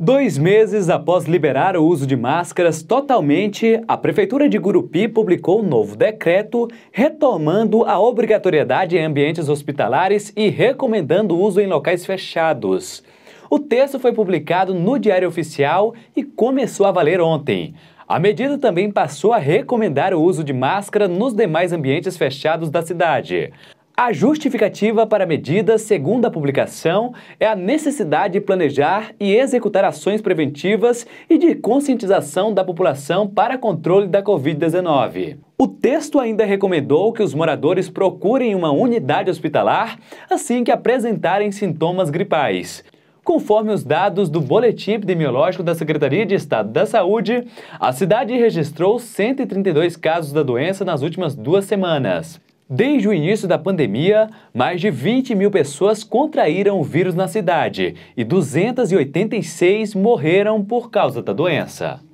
Dois meses após liberar o uso de máscaras totalmente, a Prefeitura de Gurupi publicou um novo decreto retomando a obrigatoriedade em ambientes hospitalares e recomendando o uso em locais fechados. O texto foi publicado no Diário Oficial e começou a valer ontem. A medida também passou a recomendar o uso de máscara nos demais ambientes fechados da cidade. A justificativa para a medida, segundo a publicação, é a necessidade de planejar e executar ações preventivas e de conscientização da população para controle da Covid-19. O texto ainda recomendou que os moradores procurem uma unidade hospitalar assim que apresentarem sintomas gripais. Conforme os dados do Boletim Epidemiológico da Secretaria de Estado da Saúde, a cidade registrou 132 casos da doença nas últimas duas semanas. Desde o início da pandemia, mais de 20 mil pessoas contraíram o vírus na cidade e 286 morreram por causa da doença.